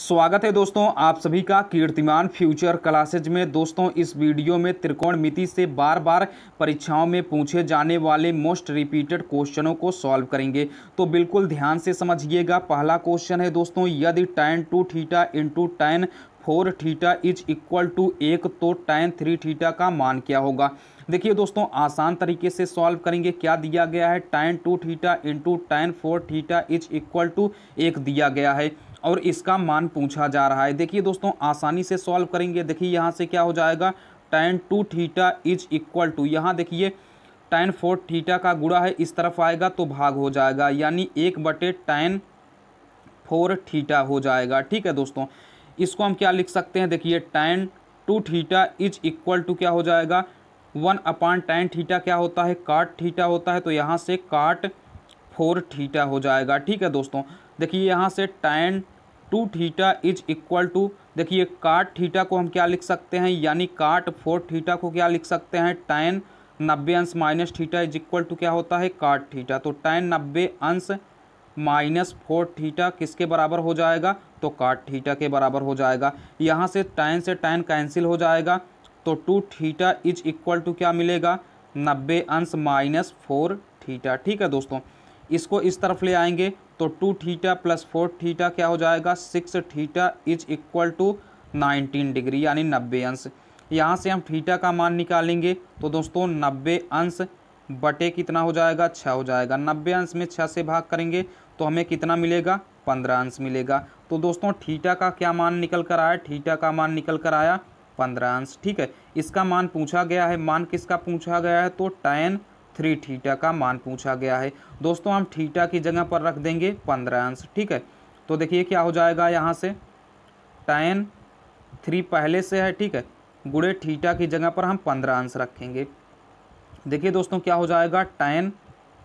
स्वागत है दोस्तों आप सभी का कीर्तिमान फ्यूचर क्लासेज में दोस्तों इस वीडियो में त्रिकोण मिति से बार बार परीक्षाओं में पूछे जाने वाले मोस्ट रिपीटेड क्वेश्चनों को सॉल्व करेंगे तो बिल्कुल ध्यान से समझिएगा पहला क्वेश्चन है दोस्तों यदि tan two theta into tan four theta is equal to एक तो टैन थ्री थीटा का मान क्या होगा देखिए दोस्तों आसान तरीके से सॉल्व करेंगे क्या दिया गया है tan two theta into tan four theta is equal to एक दिया गया है और इसका मान पूछा जा रहा है देखिए दोस्तों आसानी से सॉल्व करेंगे देखिए यहाँ से क्या हो जाएगा tan two theta is equal to यहाँ देखिए टैन फोर थीटा का गुड़ा है इस तरफ आएगा तो भाग हो जाएगा यानी एक बटे टैन फोर थीटा हो जाएगा ठीक है दोस्तों इसको हम क्या लिख सकते हैं देखिए tan two theta is equal to क्या हो जाएगा वन अपान टैन थीटा क्या होता है काट थीटा होता है तो यहाँ से काट फोर थीटा हो जाएगा ठीक है दोस्तों देखिए यहाँ से tan two theta is equal to देखिए काट थीटा को हम क्या लिख सकते हैं यानी काट फोर थीटा को क्या लिख सकते हैं टैन नब्बे अंश minus theta is equal to क्या होता है काट थीटा तो टैन नब्बे अंश माइनस फोर थीटा किसके बराबर हो जाएगा तो काट थीटा के बराबर हो जाएगा यहाँ से टैन से टैन कैंसिल हो जाएगा तो two theta is equal to क्या मिलेगा नब्बे अंश माइनस फोर थीटा ठीक है दोस्तों इसको इस तरफ ले आएंगे तो two theta plus four theta क्या हो जाएगा six theta is equal to nineteen degree यानी नब्बे अंश यहाँ से हम थीटा का मान निकालेंगे तो दोस्तों नब्बे अंश बटे कितना हो जाएगा छः हो जाएगा नब्बे अंश में छः से भाग करेंगे तो हमें कितना मिलेगा पंद्रह अंश मिलेगा तो दोस्तों थीटा का क्या मान निकल कर आया थीटा का मान निकल कर आया पंद्रह अंश ठीक है इसका मान पूछा गया है मान किसका पूछा गया है तो टैन थ्री ठीटा का मान पूछा गया है दोस्तों हम ठीटा की जगह पर रख देंगे पंद्रह अंश ठीक है तो देखिए क्या हो जाएगा यहाँ से टैन थ्री पहले से है ठीक है गुड़े ठीटा की जगह पर हम पंद्रह अंश रखेंगे देखिए दोस्तों क्या हो जाएगा टैन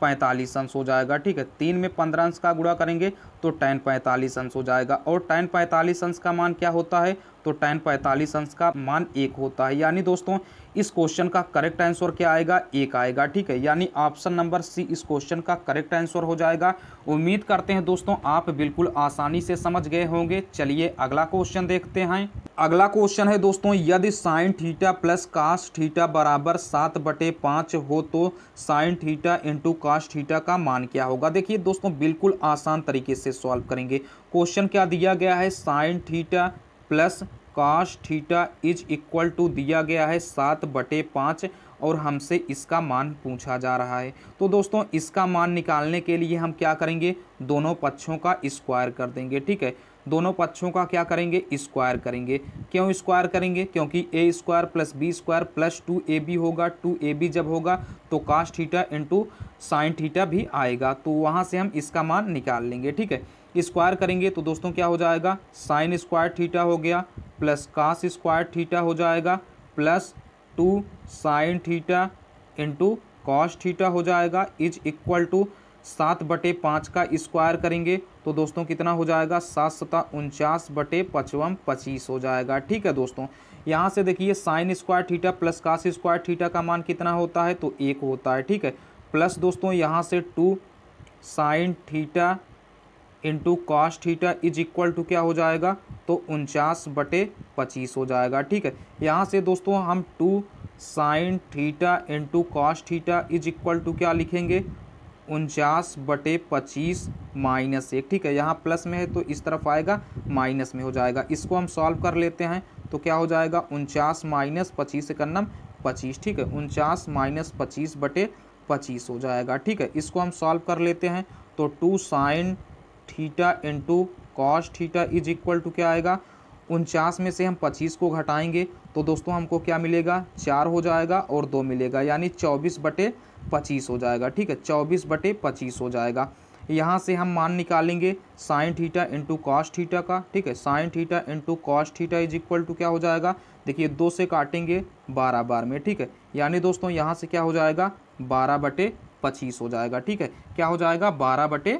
पैंतालीस अंश हो जाएगा ठीक है तीन में पंद्रह अंश का गुड़ा करेंगे तो टेन पैंतालीस अंश हो जाएगा और टेन पैंतालीस अंश का मान क्या होता है तो टेन पैंतालीस अंश का मान एक होता है यानी दोस्तों इस क्वेश्चन का करेक्ट आंसर क्या आएगा एक आएगा ठीक है यानी ऑप्शन नंबर सी इस क्वेश्चन का करेक्ट आंसर हो जाएगा उम्मीद करते हैं दोस्तों आप बिल्कुल आसानी से समझ गए होंगे चलिए अगला क्वेश्चन देखते हैं अगला क्वेश्चन है दोस्तों यदि sine theta plus cos theta बराबर सात बटे पाँच हो तो sine theta into cos theta का मान क्या होगा देखिए दोस्तों बिल्कुल आसान तरीके से इसे सॉल्व करेंगे क्वेश्चन क्या दिया गया है sine theta plus cos theta is equal to दिया गया है सात बटे पाँच और हमसे इसका मान पूछा जा रहा है तो दोस्तों इसका मान निकालने के लिए हम क्या करेंगे दोनों पक्षों का स्क्वायर कर देंगे ठीक है दोनों पक्षों का क्या करेंगे स्क्वायर करेंगे क्यों स्क्वायर करेंगे क्योंकि A square plus B square plus two A B होगा टू ए बी जब होगा तो cos theta into sine theta भी आएगा तो वहाँ से हम इसका मान निकाल लेंगे ठीक है स्क्वायर करेंगे तो दोस्तों क्या हो जाएगा साइन स्क्वायर थीटा हो गया प्लस कास्ट स्क्वायर थीटा हो जाएगा plus two sine theta into cos theta हो जाएगा इज इक्वल टू सात बटे पाँच का स्क्वायर करेंगे तो दोस्तों कितना हो जाएगा सात सता उनचास बटे पचवन पच्चीस हो जाएगा ठीक है दोस्तों यहाँ से देखिए sine square theta plus cos square theta का मान कितना होता है तो एक होता है ठीक है प्लस दोस्तों यहाँ से two sine theta into cos theta is equal to क्या हो जाएगा तो उनचास बटे पच्चीस हो जाएगा ठीक है यहाँ से दोस्तों हम two sine theta into cos theta is equal to क्या लिखेंगे उनचास बटे पच्चीस माइनस एक ठीक है यहाँ प्लस में है तो इस तरफ आएगा माइनस में हो जाएगा इसको हम सॉल्व कर लेते हैं तो क्या हो जाएगा उनचास माइनस पच्चीस इकन्नम पच्चीस ठीक है उनचास माइनस पच्चीस बटे पच्चीस हो जाएगा ठीक है इसको हम सॉल्व कर लेते हैं तो two sine theta into cos theta is equal to क्या आएगा उनचास में से हम पच्चीस को घटाएंगे तो दोस्तों हमको क्या मिलेगा चार हो जाएगा और दो मिलेगा यानी चौबीस बटे पच्चीस हो जाएगा ठीक है चौबीस बटे पच्चीस हो जाएगा यहाँ से हम मान निकालेंगे sine theta into cos theta का ठीक है sine theta into cos theta is equal to क्या हो जाएगा देखिए दो से काटेंगे बारह बार में ठीक है यानी दोस्तों यहाँ से क्या हो जाएगा बारह बटे पच्चीस हो जाएगा ठीक है क्या हो जाएगा बारह बटे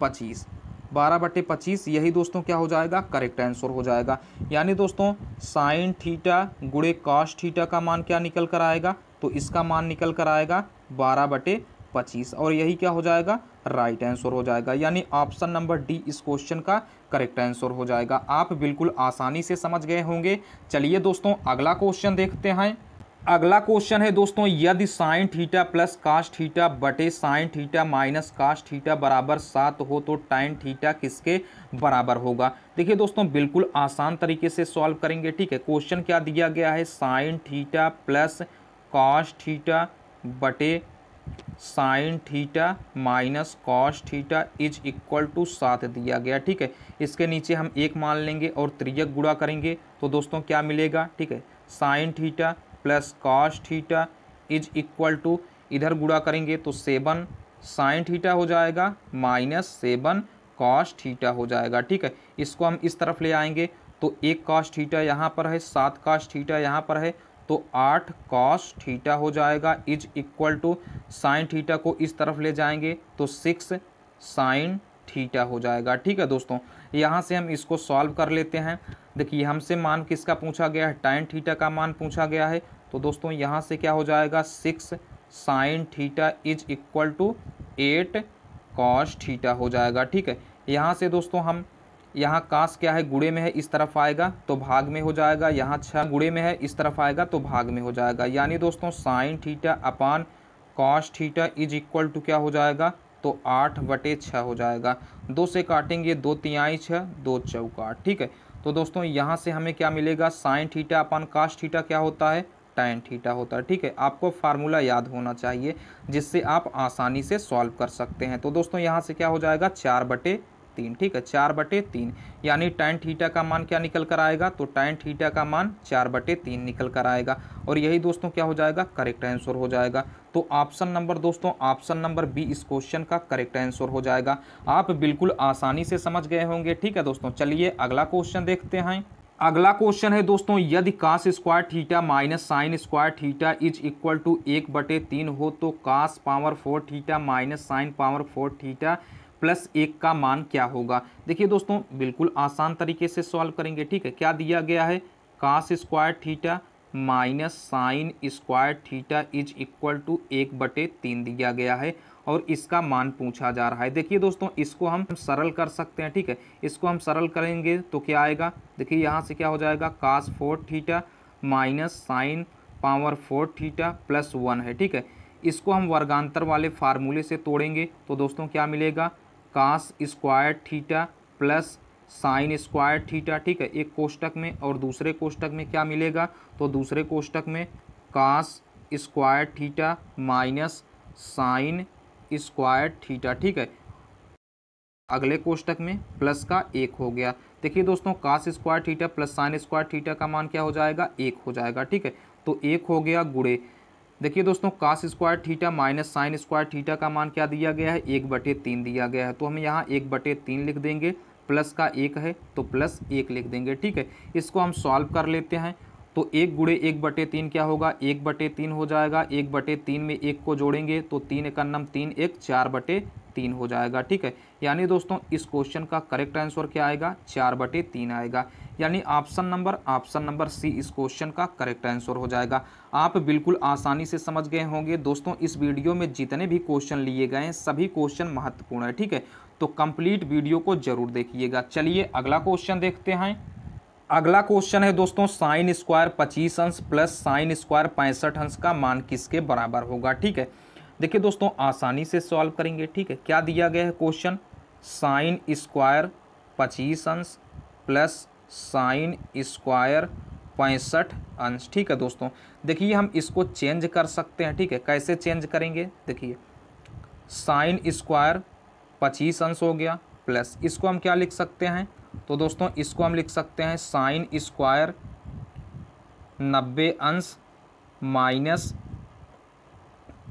पच्चीस बारह बटे पच्चीस यही दोस्तों क्या हो जाएगा करेक्ट आंसर हो जाएगा यानी दोस्तों साइन थीटा गुड़े कास्ट थीटा का मान क्या निकल कर आएगा तो इसका मान निकल कर आएगा बारह बटे पच्चीस और यही क्या हो जाएगा राइट आंसर हो जाएगा यानी ऑप्शन नंबर डी इस क्वेश्चन का करेक्ट आंसर हो जाएगा आप बिल्कुल आसानी से समझ गए होंगे चलिए दोस्तों अगला क्वेश्चन देखते हैं अगला क्वेश्चन है दोस्तों यदि sine theta plus cos theta बटे sine theta minus cos theta बराबर सात हो तो टाइन थीटा किसके बराबर होगा देखिए दोस्तों बिल्कुल आसान तरीके से सॉल्व करेंगे ठीक है क्वेश्चन क्या दिया गया है sine theta plus cos theta बटे sine theta minus cos theta is equal to सात दिया गया ठीक है इसके नीचे हम एक मान लेंगे और त्रियक गुड़ा करेंगे तो दोस्तों क्या मिलेगा ठीक है sine theta plus cos theta is equal to इधर गुड़ा करेंगे तो सेवन साइन थीटा हो जाएगा माइनस सेवन कॉस थीटा हो जाएगा ठीक है इसको हम इस तरफ ले आएंगे तो एक कॉस थीटा यहाँ पर है सात कॉस थीटा यहाँ पर है तो आठ कॉस थीटा हो जाएगा is equal to sine theta को इस तरफ ले जाएंगे तो सिक्स साइन थीटा हो जाएगा ठीक है दोस्तों यहाँ से हम इसको सॉल्व कर लेते हैं देखिए हमसे मान किसका पूछा गया है टाइन थीटा का मान पूछा गया है तो दोस्तों यहाँ से क्या हो जाएगा six sine theta is equal to eight cos theta हो जाएगा ठीक है यहाँ से दोस्तों हम यहाँ कास क्या है गुड़े में है इस तरफ आएगा तो भाग में हो जाएगा यहाँ छः गुड़े में है इस तरफ आएगा तो भाग में हो जाएगा यानी दोस्तों sine theta upon cos theta is equal to क्या हो जाएगा तो आठ बटे छः हो जाएगा दो से काटेंगे दो तिहाई छः दो चौका ठीक है तो दोस्तों यहाँ से हमें क्या मिलेगा sine theta upon cos theta क्या होता है टाइन थीटा होता है ठीक है आपको फार्मूला याद होना चाहिए जिससे आप आसानी से सॉल्व कर सकते हैं तो दोस्तों यहाँ से क्या हो जाएगा चार बटे तीन ठीक है चार बटे तीन यानी टाइन थीटा का मान क्या निकल कर आएगा तो टाइन थीटा का मान चार बटे तीन निकल कर आएगा और यही दोस्तों क्या हो जाएगा करेक्ट आंसर हो जाएगा तो ऑप्शन नंबर दोस्तों ऑप्शन नंबर बी इस क्वेश्चन का करेक्ट आंसर हो जाएगा आप बिल्कुल आसानी से समझ गए होंगे ठीक है दोस्तों चलिए अगला क्वेश्चन देखते हैं अगला क्वेश्चन है दोस्तों यदि cos square theta minus sine square theta is equal to एक बटे तीन हो तो cos power four theta minus sine power four theta plus एक का मान क्या होगा देखिए दोस्तों बिल्कुल आसान तरीके से सॉल्व करेंगे ठीक है क्या दिया गया है cos square theta minus sine square theta is equal to एक बटे तीन दिया गया है और इसका मान पूछा जा रहा है देखिए दोस्तों इसको हम सरल कर सकते हैं ठीक है इसको हम सरल करेंगे तो क्या आएगा देखिए यहाँ से क्या हो जाएगा cos four theta minus sine power four theta plus one है ठीक है इसको हम वर्गांतर वाले फार्मूले से तोड़ेंगे तो दोस्तों क्या मिलेगा cos square theta plus sine square theta ठीक है एक कोष्टक में और दूसरे कोष्टक में क्या मिलेगा तो दूसरे कोष्टक में cos square theta minus sine square theta ठीक है अगले कोष्टक में प्लस का एक हो गया देखिए दोस्तों cos square theta plus sine square theta का मान क्या हो जाएगा एक हो जाएगा ठीक है तो एक हो गया गुड़े देखिए दोस्तों cos square theta minus sine square theta का मान क्या दिया गया है एक बटे तीन दिया गया है तो हम यहाँ एक बटे तीन लिख देंगे प्लस का एक है तो प्लस एक लिख देंगे ठीक है इसको हम सॉल्व कर लेते हैं तो एक गुड़े एक बटे तीन क्या होगा एक बटे तीन हो जाएगा एक बटे तीन में एक को जोड़ेंगे तो तीन एक तीन एक चार बटे तीन हो जाएगा ठीक है यानी दोस्तों इस क्वेश्चन का करेक्ट आंसर क्या आएगा चार बटे तीन आएगा यानी option number option number C इस क्वेश्चन का करेक्ट आंसर हो जाएगा आप बिल्कुल आसानी से समझ गए होंगे दोस्तों इस वीडियो में जितने भी क्वेश्चन लिए गए हैं सभी क्वेश्चन महत्वपूर्ण है ठीक है तो कंप्लीट वीडियो को जरूर देखिएगा चलिए अगला क्वेश्चन देखते हैं अगला क्वेश्चन है दोस्तों साइन स्क्वायर पच्चीस अंश प्लस साइन स्क्वायर पैंसठ अंश का मान किसके बराबर होगा ठीक है देखिए दोस्तों आसानी से सॉल्व करेंगे ठीक है क्या दिया गया है क्वेश्चन साइन स्क्वायर पच्चीस अंश प्लस साइन स्क्वायर पैंसठ अंश ठीक है दोस्तों देखिए हम इसको चेंज कर सकते हैं ठीक है कैसे चेंज करेंगे देखिए साइन स्क्वायर पच्चीस अंश हो गया प्लस इसको हम क्या लिख सकते हैं तो दोस्तों इसको हम लिख सकते हैं साइन स्क्वायर नब्बे अंश माइनस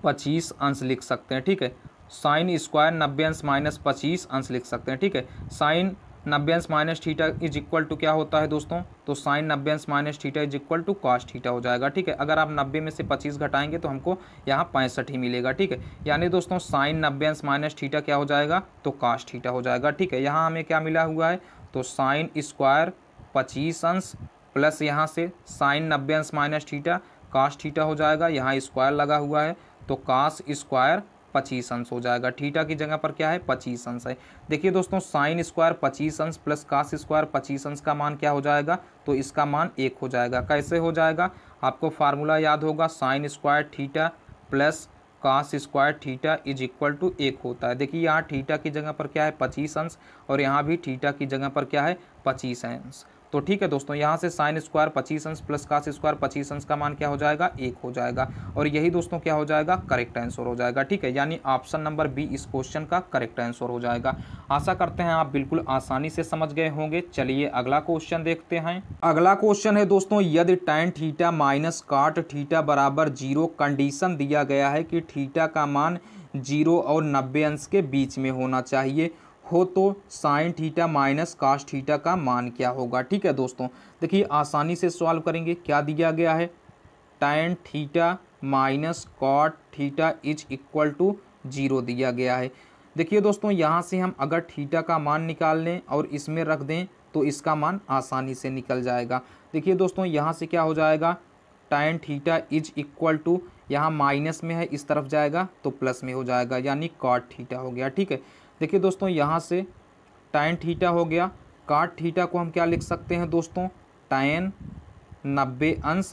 पच्चीस अंश लिख सकते हैं ठीक है साइन स्क्वायर नब्बे अंश माइनस पच्चीस अंश लिख सकते हैं ठीक है साइन नब्बे अंश minus theta is equal to क्या होता है दोस्तों तो साइन नब्बे अंश minus theta is equal to cos theta हो जाएगा ठीक है अगर आप नब्बे में से पच्चीस घटाएंगे तो हमको यहाँ पैंसठ ही मिलेगा ठीक है यानी दोस्तों साइन नब्बे अंश माइनस थीटा क्या हो जाएगा तो कॉस थीटा हो जाएगा ठीक है यहाँ हमें क्या मिला हुआ है तो साइन स्क्वायर पच्चीस अंश प्लस यहाँ से साइन नब्बे अंश माइनस थीटा कास्ट थीटा हो जाएगा यहाँ स्क्वायर लगा हुआ है तो कास स्क्वायर पच्चीस अंश हो जाएगा ठीटा की जगह पर क्या है पच्चीस अंश है देखिए दोस्तों साइन स्क्वायर पच्चीस अंश प्लस कास स्क्वायर पच्चीस अंश का मान क्या हो जाएगा तो इसका मान एक हो जाएगा कैसे हो जाएगा आपको फार्मूला याद होगा sine square theta plus cos square theta is equal to एक होता है देखिए यहाँ ठीटा की जगह पर क्या है पच्चीस अंश और यहाँ भी ठीटा की जगह पर क्या है पच्चीस अंश तो ठीक है दोस्तों यहाँ से साइन स्क्वायर पच्चीस अंश प्लस कास स्क्वायर पच्चीस अंश का मान क्या हो जाएगा एक हो जाएगा और यही दोस्तों क्या हो जाएगा करेक्ट आंसर हो जाएगा ठीक है यानी ऑप्शन नंबर बी इस क्वेश्चन का करेक्ट आंसर हो जाएगा आशा करते हैं आप बिल्कुल आसानी से समझ गए होंगे चलिए अगला क्वेश्चन देखते हैं अगला क्वेश्चन है दोस्तों यदि tan theta minus cot theta बराबर जीरो कंडीशन दिया गया है कि थीटा का मान जीरो और नब्बे अंश के बीच में होना चाहिए हो तो sine theta minus cos theta का मान क्या होगा ठीक है दोस्तों देखिए आसानी से सॉल्व करेंगे क्या दिया गया है tan theta minus cot theta is equal to zero दिया गया है देखिए दोस्तों यहाँ से हम अगर थीटा का मान निकाल लें और इसमें रख दें तो इसका मान आसानी से निकल जाएगा देखिए दोस्तों यहाँ से क्या हो जाएगा tan theta is equal to यहाँ माइनस में है इस तरफ जाएगा तो प्लस में हो जाएगा यानी कॉट थीटा हो गया ठीक है देखिए दोस्तों यहाँ से टाइन थीटा हो गया काट थीटा को हम क्या लिख सकते हैं दोस्तों टाइन नब्बे अंश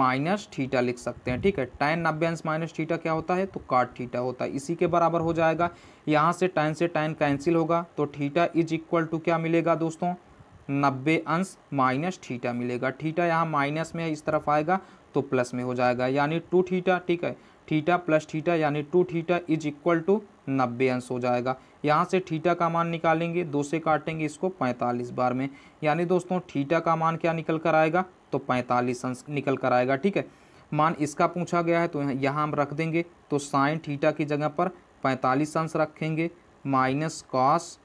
माइनस थीटा लिख सकते हैं ठीक है टाइन नब्बे अंश माइनस थीटा क्या होता है तो काट थीटा होता है इसी के बराबर हो जाएगा यहाँ से टाइन से टाइन कैंसिल होगा तो थीटा इज इक्वल टू क्या मिलेगा दोस्तों नब्बे अंश माइनस थीटा मिलेगा थीटा यहाँ माइनस में है इस तरफ आएगा तो प्लस में हो जाएगा यानी टू थीटा ठीक है थीटा प्लस थीटा यानी two theta is equal to नब्बे अंश हो जाएगा यहाँ से ठीटा का मान निकालेंगे दो से काटेंगे इसको पैंतालीस बार में यानी दोस्तों ठीटा का मान क्या निकल कर आएगा तो पैंतालीस निकल कर आएगा ठीक है मान इसका पूछा गया है तो यहाँ हम रख देंगे तो साइन ठीटा की जगह पर पैंतालीस अंश रखेंगे माइनस कॉस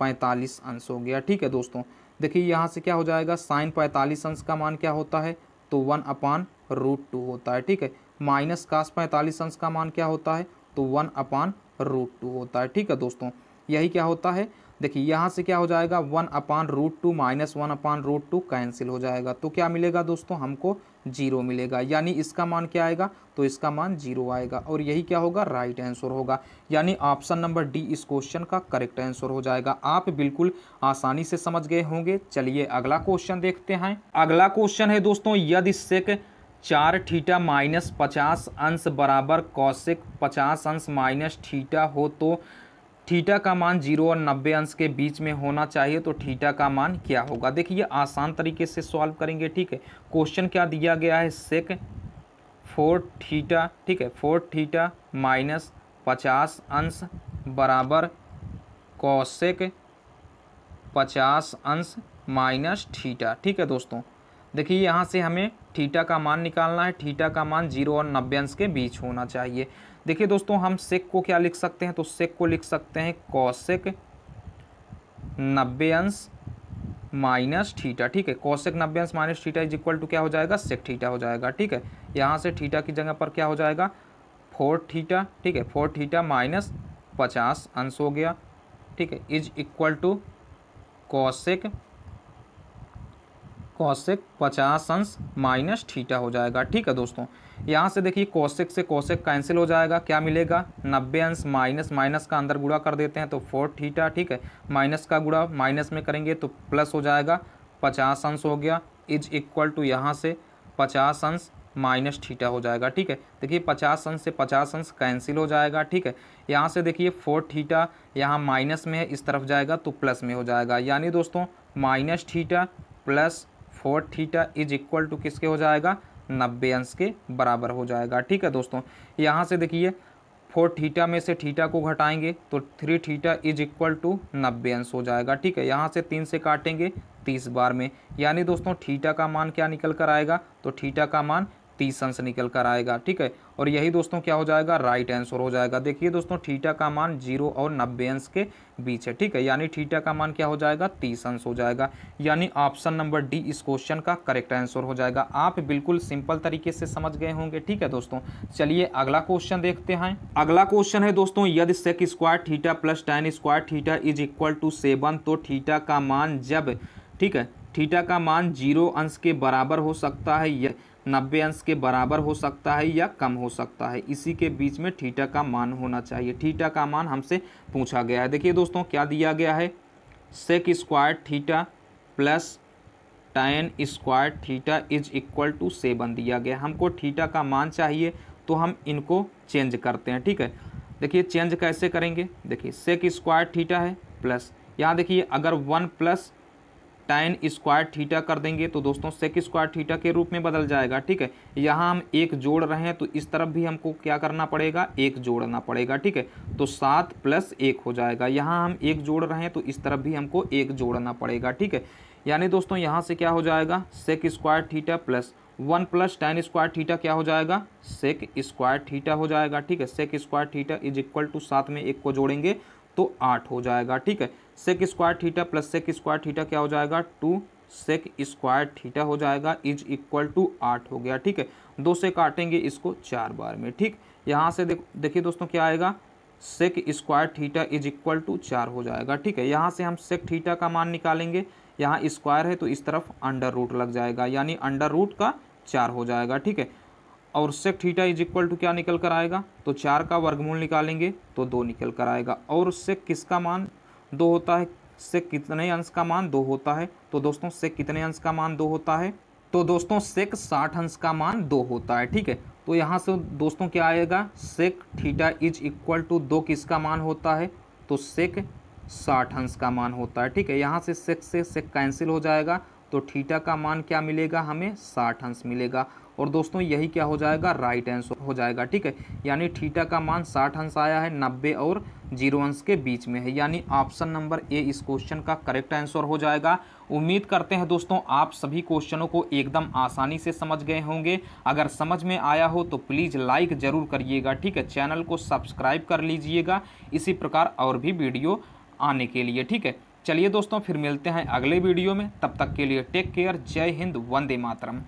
पैंतालीस अंश हो गया ठीक है दोस्तों देखिए यहाँ से क्या हो जाएगा साइन पैंतालीस अंश का मान क्या होता है तो वन अपान रूट टू होता है ठीक है माइनस कास पैंतालीस अंश का मान क्या होता है तो वन अपान रूट टू होता है ठीक है दोस्तों यही क्या होता है देखिए यहाँ से क्या हो जाएगा one upon root two minus one upon root two cancel हो जाएगा तो क्या मिलेगा दोस्तों हमको जीरो मिलेगा यानी इसका मान क्या आएगा तो इसका मान जीरो आएगा और यही क्या होगा राइट आंसर होगा यानी ऑप्शन नंबर डी इस क्वेश्चन का करेक्ट आंसर हो जाएगा आप बिल्कुल आसानी से समझ गए होंगे चलिए अगला क्वेश्चन देखते हैं अगला क्वेश्चन है दोस्तों यदि सेक चार ठीटा माइनस पचास अंश बराबर कौशिक पचास अंश माइनस ठीटा हो तो ठीटा का मान जीरो और नब्बे अंश के बीच में होना चाहिए तो ठीटा का मान क्या होगा देखिए आसान तरीके से सॉल्व करेंगे ठीक है क्वेश्चन क्या दिया गया है सेक फोर ठीटा ठीक है फोर ठीटा माइनस पचास अंश बराबर कौशिक पचास अंश माइनस ठीटा ठीक है दोस्तों देखिए यहाँ से हमें थीटा का मान निकालना है थीटा का मान जीरो और नब्बे अंश के बीच होना चाहिए देखिए दोस्तों हम सेक को क्या लिख सकते हैं तो सेक को लिख सकते हैं कौशिक नब्बे अंश माइनस थीटा ठीक है कौशिक नब्बे अंश minus theta is equal to क्या हो जाएगा सेक थीटा हो जाएगा ठीक है यहाँ से थीटा की जगह पर क्या हो जाएगा फोर थीटा ठीक है फोर थीटा माइनस पचास अंश हो गया ठीक है is equal to cosec cosec पचास अंश माइनस ठीटा हो जाएगा ठीक है दोस्तों यहाँ से देखिए कौशिक से कौशिक कैंसिल हो जाएगा क्या मिलेगा नब्बे अंश माइनस माइनस का अंदर गुड़ा कर देते हैं तो फोर ठीटा ठीक है माइनस का गुड़ा माइनस में करेंगे तो प्लस हो जाएगा पचास अंश हो गया इज इक्वल टू यहाँ से पचास अंश माइनस ठीटा हो जाएगा ठीक है देखिए पचास अंश से पचास अंश कैंसिल हो जाएगा ठीक है यहाँ से देखिए फोर ठीटा यहाँ माइनस में है इस तरफ जाएगा तो प्लस में हो जाएगा यानी दोस्तों minus theta plus four theta is equal to किसके हो जाएगा नब्बे अंश के बराबर हो जाएगा ठीक है दोस्तों यहाँ से देखिए फोर थीटा में से थीटा को घटाएंगे तो three theta is equal to नब्बे अंश हो जाएगा ठीक है यहाँ से तीन से काटेंगे तीस बार में यानी दोस्तों थीटा का मान क्या निकल कर आएगा तो थीटा का मान तीस अंश निकल कर आएगा ठीक है और यही दोस्तों क्या हो जाएगा राइट आंसर हो जाएगा देखिए दोस्तों ठीटा का मान जीरो और नब्बे अंश के बीच है ठीक है यानी ठीटा का मान क्या हो जाएगा तीस अंश हो जाएगा यानी ऑप्शन नंबर डी इस क्वेश्चन का करेक्ट आंसर हो जाएगा आप बिल्कुल सिंपल तरीके से समझ गए होंगे ठीक है दोस्तों चलिए अगला क्वेश्चन देखते हैं अगला क्वेश्चन है दोस्तों यदि sec square theta plus tan square theta is equal to seven तो ठीटा का मान जब ठीक है ठीटा का मान जीरो अंश के बराबर हो सकता है नब्बे अंश के बराबर हो सकता है या कम हो सकता है इसी के बीच में ठीटा का मान होना चाहिए ठीटा का मान हमसे पूछा गया है देखिए दोस्तों क्या दिया गया है sec square theta plus tan square theta is equal to seven दिया गया हमको थीटा का मान चाहिए तो हम इनको चेंज करते हैं ठीक है देखिए चेंज कैसे करेंगे देखिए सेक स्क्वायर थीटा है प्लस यहाँ देखिए अगर one plus tan square theta कर देंगे तो दोस्तों सेक स्क्वायर थीटा के रूप में बदल जाएगा ठीक है यहाँ हम एक जोड़ रहे हैं तो इस तरफ भी हमको क्या करना पड़ेगा एक जोड़ना पड़ेगा ठीक है तो सात प्लस एक हो जाएगा यहाँ हम एक जोड़ रहे हैं तो इस तरफ भी हमको एक जोड़ना पड़ेगा ठीक है यानी दोस्तों यहाँ से क्या हो जाएगा sec square theta plus one plus tan square theta क्या हो जाएगा सेक स्क्वायर थीटा हो जाएगा ठीक है sec square theta is equal to सात में एक को जोड़ेंगे तो आठ हो जाएगा ठीक है sec square theta plus sec square theta क्या हो जाएगा टू सेक स्क्वायर थीटा हो जाएगा इज इक्वल टू आठ हो गया ठीक है दो से काटेंगे इसको चार बार में ठीक यहाँ से देखिए दोस्तों क्या आएगा sec square theta is equal to चार हो जाएगा ठीक है यहाँ से हम सेक थीटा का मान निकालेंगे यहाँ स्क्वायर है तो इस तरफ अंडर रूट लग जाएगा यानी अंडर रूट का चार हो जाएगा ठीक है और sec theta is equal to क्या निकल कर आएगा तो चार का वर्गमूल निकालेंगे तो दो निकल कर आएगा और सेक किसका मान दो होता है से कितने अंश का मान दो होता है तो दोस्तों से कितने अंश का मान दो होता है तो दोस्तों सेक साठ अंश का मान दो होता है ठीक है तो यहाँ से दोस्तों क्या आएगा sec theta is equal to दो किसका मान होता है तो सेक साठ अंश का मान होता है ठीक है यहाँ से सेक से सेक कैंसिल हो जाएगा तो थीटा का मान क्या मिलेगा हमें साठ अंश मिलेगा और दोस्तों यही क्या हो जाएगा राइट आंसर हो जाएगा ठीक है यानी थीटा का मान साठ अंश आया है नब्बे और जीरो अंश के बीच में है यानी ऑप्शन नंबर ए इस क्वेश्चन का करेक्ट आंसर हो जाएगा उम्मीद करते हैं दोस्तों आप सभी क्वेश्चनों को एकदम आसानी से समझ गए होंगे अगर समझ में आया हो तो प्लीज़ लाइक ज़रूर करिएगा ठीक है चैनल को सब्सक्राइब कर लीजिएगा इसी प्रकार और भी वीडियो आने के लिए ठीक है चलिए दोस्तों फिर मिलते हैं अगले वीडियो में तब तक के लिए टेक केयर जय हिंद वंदे मातरम